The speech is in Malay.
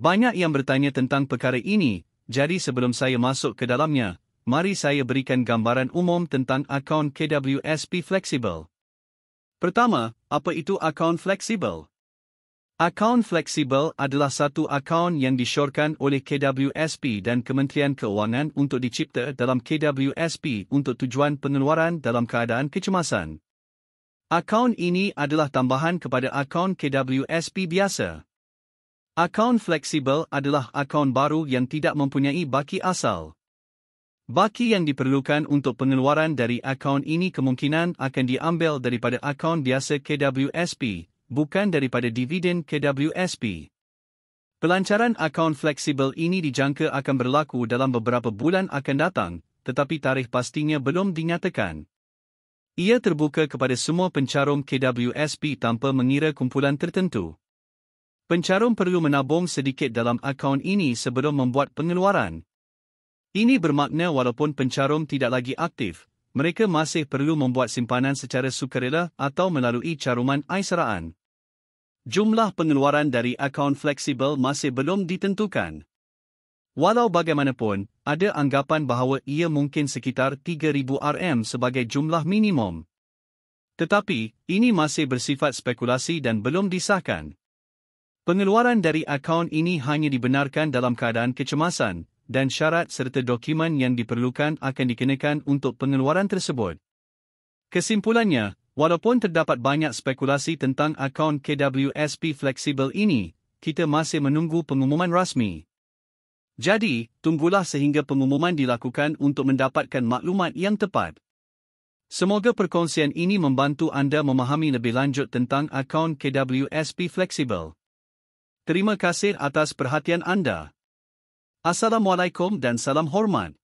Banyak yang bertanya tentang perkara ini, jadi sebelum saya masuk ke dalamnya, mari saya berikan gambaran umum tentang akaun KWSP Flexible. Pertama, apa itu akaun Flexible? Akaun Flexible adalah satu akaun yang disyorkan oleh KWSP dan Kementerian Keuangan untuk dicipta dalam KWSP untuk tujuan pengeluaran dalam keadaan kecemasan. Akaun ini adalah tambahan kepada akaun KWSP biasa. Akaun fleksibel adalah akaun baru yang tidak mempunyai baki asal. Baki yang diperlukan untuk pengeluaran dari akaun ini kemungkinan akan diambil daripada akaun biasa KWSP, bukan daripada dividen KWSP. Pelancaran akaun fleksibel ini dijangka akan berlaku dalam beberapa bulan akan datang, tetapi tarikh pastinya belum dinyatakan. Ia terbuka kepada semua pencarum KWSP tanpa mengira kumpulan tertentu pencarum perlu menabung sedikit dalam akaun ini sebelum membuat pengeluaran. Ini bermakna walaupun pencarum tidak lagi aktif, mereka masih perlu membuat simpanan secara sukarela atau melalui caruman aisyaraan. Jumlah pengeluaran dari akaun fleksibel masih belum ditentukan. Walau bagaimanapun, ada anggapan bahawa ia mungkin sekitar 3,000 RM sebagai jumlah minimum. Tetapi, ini masih bersifat spekulasi dan belum disahkan. Pengeluaran dari akaun ini hanya dibenarkan dalam keadaan kecemasan dan syarat serta dokumen yang diperlukan akan dikenakan untuk pengeluaran tersebut. Kesimpulannya, walaupun terdapat banyak spekulasi tentang akaun KWSP Flexible ini, kita masih menunggu pengumuman rasmi. Jadi, tunggulah sehingga pengumuman dilakukan untuk mendapatkan maklumat yang tepat. Semoga perkongsian ini membantu anda memahami lebih lanjut tentang akaun KWSP Flexible. Terima kasih atas perhatian anda. Assalamualaikum dan salam hormat.